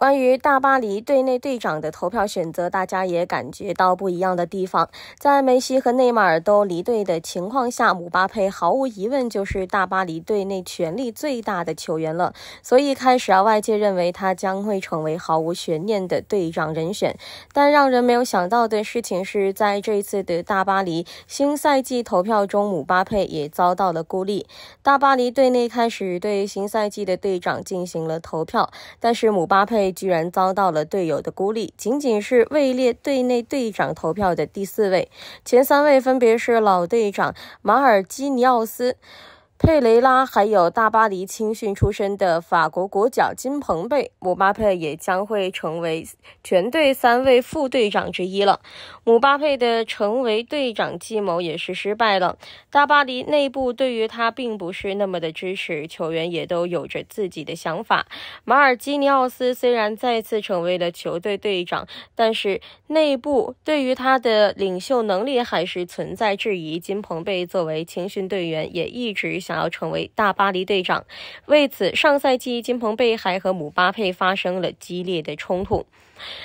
关于大巴黎队内队长的投票选择，大家也感觉到不一样的地方。在梅西和内马尔都离队的情况下，姆巴佩毫无疑问就是大巴黎队内权力最大的球员了。所以开始啊，外界认为他将会成为毫无悬念的队长人选。但让人没有想到的事情是，在这次的大巴黎新赛季投票中，姆巴佩也遭到了孤立。大巴黎队内开始对新赛季的队长进行了投票，但是姆巴佩。居然遭到了队友的孤立，仅仅是位列队内队长投票的第四位，前三位分别是老队长马尔基尼奥斯。佩雷拉还有大巴黎青训出身的法国国脚金彭贝，姆巴佩也将会成为全队三位副队长之一了。姆巴佩的成为队长计谋也是失败了，大巴黎内部对于他并不是那么的支持，球员也都有着自己的想法。马尔基尼奥斯虽然再次成为了球队队长，但是内部对于他的领袖能力还是存在质疑。金彭贝作为青训队员，也一直。想要成为大巴黎队长，为此，上赛季金彭贝还和姆巴佩发生了激烈的冲突。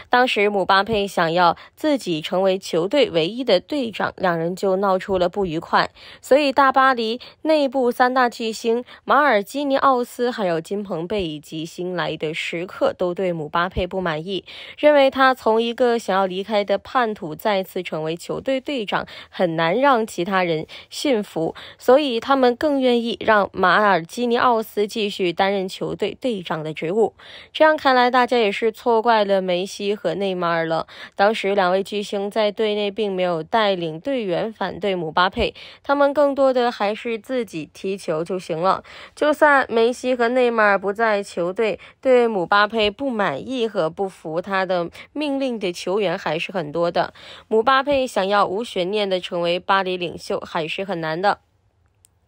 当时姆巴佩想要自己成为球队唯一的队长，两人就闹出了不愉快。所以大巴黎内部三大巨星马尔基尼奥斯、还有金彭贝以及新来的时刻都对姆巴佩不满意，认为他从一个想要离开的叛徒再次成为球队队长，很难让其他人信服。所以他们更愿意让马尔基尼奥斯继续担任球队队长的职务。这样看来，大家也是错怪了梅。梅西和内马尔了。当时两位巨星在队内并没有带领队员反对姆巴佩，他们更多的还是自己踢球就行了。就算梅西和内马尔不在球队，对姆巴佩不满意和不服他的命令的球员还是很多的。姆巴佩想要无悬念的成为巴黎领袖还是很难的。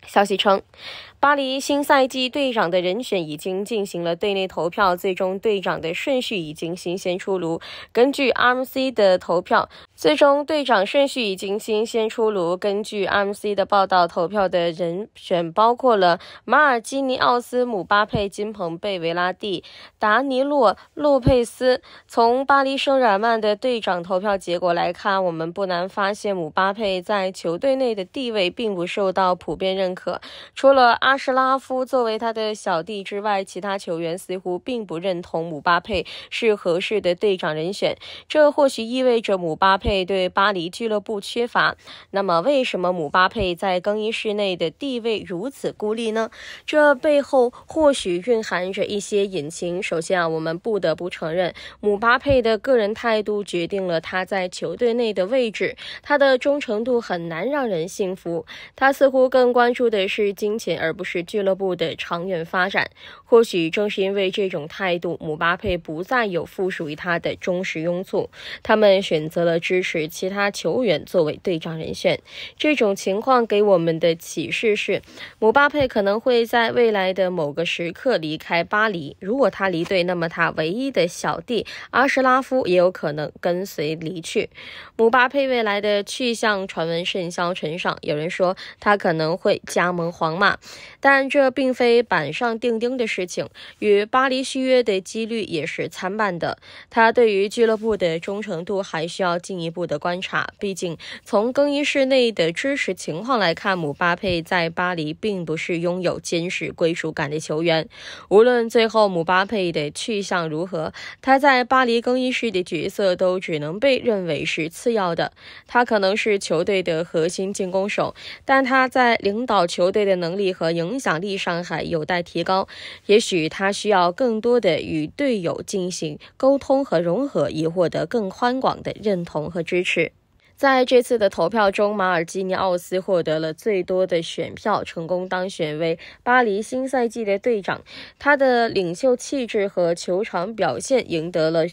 消息称，巴黎新赛季队长的人选已经进行了队内投票，最终队长的顺序已经新鲜出炉。根据 RMC 的投票。最终队长顺序已经新鲜出炉。根据 m c 的报道，投票的人选包括了马尔基尼奥斯、姆巴佩、金彭贝、维拉蒂、达尼洛、路佩斯。从巴黎圣日耳曼的队长投票结果来看，我们不难发现，姆巴佩在球队内的地位并不受到普遍认可。除了阿什拉夫作为他的小弟之外，其他球员似乎并不认同姆巴佩是合适的队长人选。这或许意味着姆巴佩。对巴黎俱乐部缺乏，那么为什么姆巴佩在更衣室内的地位如此孤立呢？这背后或许蕴含着一些隐情。首先啊，我们不得不承认，姆巴佩的个人态度决定了他在球队内的位置。他的忠诚度很难让人信服。他似乎更关注的是金钱，而不是俱乐部的长远发展。或许正是因为这种态度，姆巴佩不再有附属于他的忠实拥簇。他们选择了支。支持其他球员作为队长人选，这种情况给我们的启示是，姆巴佩可能会在未来的某个时刻离开巴黎。如果他离队，那么他唯一的小弟阿什拉夫也有可能跟随离去。姆巴佩未来的去向传闻甚嚣尘上，有人说他可能会加盟皇马，但这并非板上钉钉的事情，与巴黎续约的几率也是参半的。他对于俱乐部的忠诚度还需要进一步。一步的观察，毕竟从更衣室内的支持情况来看，姆巴佩在巴黎并不是拥有坚实归属感的球员。无论最后姆巴佩的去向如何，他在巴黎更衣室的角色都只能被认为是次要的。他可能是球队的核心进攻手，但他在领导球队的能力和影响力上还有待提高。也许他需要更多的与队友进行沟通和融合，以获得更宽广的认同。和支持，在这次的投票中，马尔基尼奥斯获得了最多的选票，成功当选为巴黎新赛季的队长。他的领袖气质和球场表现赢得了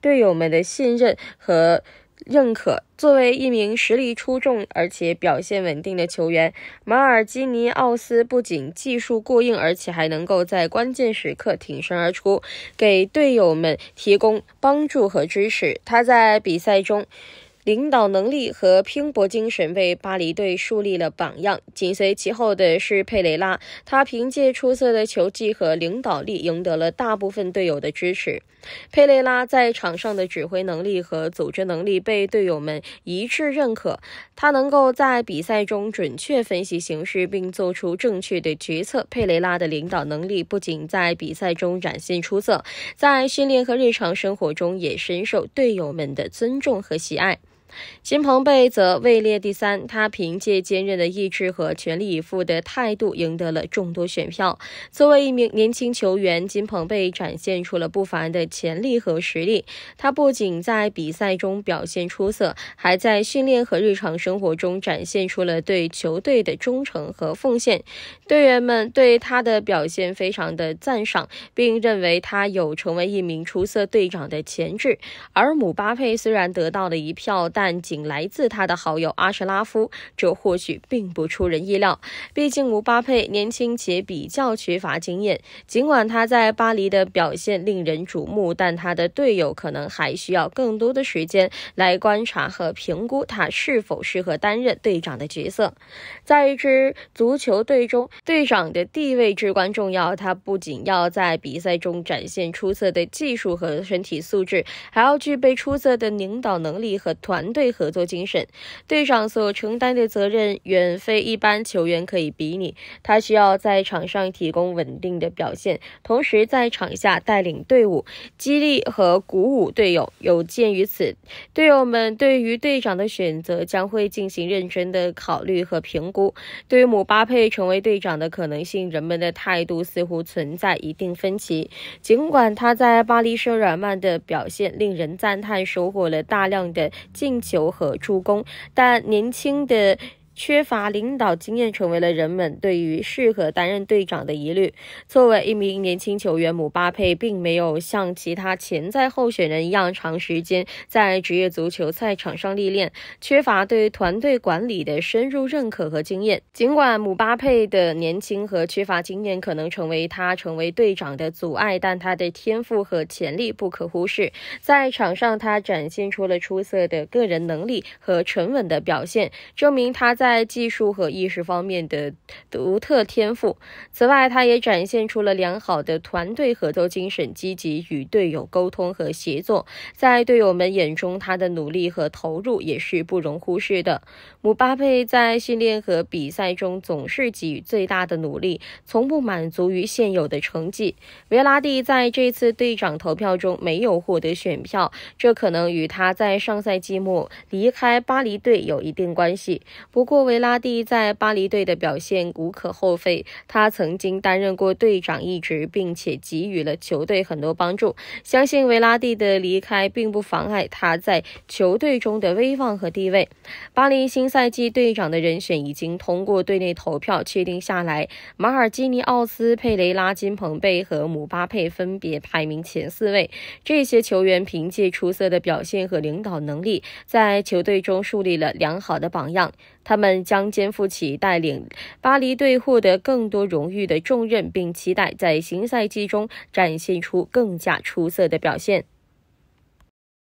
队友们的信任和。认可作为一名实力出众而且表现稳定的球员，马尔基尼奥斯不仅技术过硬，而且还能够在关键时刻挺身而出，给队友们提供帮助和支持。他在比赛中。领导能力和拼搏精神为巴黎队树立了榜样。紧随其后的是佩雷拉，他凭借出色的球技和领导力赢得了大部分队友的支持。佩雷拉在场上的指挥能力和组织能力被队友们一致认可。他能够在比赛中准确分析形势并做出正确的决策。佩雷拉的领导能力不仅在比赛中展现出色，在训练和日常生活中也深受队友们的尊重和喜爱。金彭贝则位列第三，他凭借坚韧的意志和全力以赴的态度赢得了众多选票。作为一名年轻球员，金彭贝展现出了不凡的潜力和实力。他不仅在比赛中表现出色，还在训练和日常生活中展现出了对球队的忠诚和奉献。队员们对他的表现非常的赞赏，并认为他有成为一名出色队长的潜质。而姆巴佩虽然得到了一票。但仅来自他的好友阿什拉夫，这或许并不出人意料。毕竟姆巴佩年轻且比较缺乏经验。尽管他在巴黎的表现令人瞩目，但他的队友可能还需要更多的时间来观察和评估他是否适合担任队长的角色。在一支足球队中，队长的地位至关重要。他不仅要在比赛中展现出色的技术和身体素质，还要具备出色的领导能力和团。团队合作精神，队长所承担的责任远非一般球员可以比拟。他需要在场上提供稳定的表现，同时在场下带领队伍，激励和鼓舞队友。有鉴于此，队友们对于队长的选择将会进行认真的考虑和评估。对于姆巴佩成为队长的可能性，人们的态度似乎存在一定分歧。尽管他在巴黎圣日耳曼的表现令人赞叹，收获了大量的进。球和助攻，但年轻的。缺乏领导经验，成为了人们对于适合担任队长的疑虑。作为一名年轻球员，姆巴佩并没有像其他潜在候选人一样长时间在职业足球赛场上历练，缺乏对团队管理的深入认可和经验。尽管姆巴佩的年轻和缺乏经验可能成为他成为队长的阻碍，但他的天赋和潜力不可忽视。在场上，他展现出了出色的个人能力和沉稳的表现，证明他在在技术和意识方面的独特天赋。此外，他也展现出了良好的团队合作精神，积极与队友沟通和协作。在队友们眼中，他的努力和投入也是不容忽视的。姆巴佩在训练和比赛中总是给予最大的努力，从不满足于现有的成绩。维拉蒂在这次队长投票中没有获得选票，这可能与他在上赛季末离开巴黎队有一定关系。不过，霍维拉蒂在巴黎队的表现无可厚非，他曾经担任过队长一职，并且给予了球队很多帮助。相信维拉蒂的离开并不妨碍他在球队中的威望和地位。巴黎新赛季队长的人选已经通过队内投票确定下来，马尔基尼奥斯、佩雷拉、金彭贝和姆巴佩分别排名前四位。这些球员凭借出色的表现和领导能力，在球队中树立了良好的榜样。他们将肩负起带领巴黎队获得更多荣誉的重任，并期待在新赛季中展现出更加出色的表现。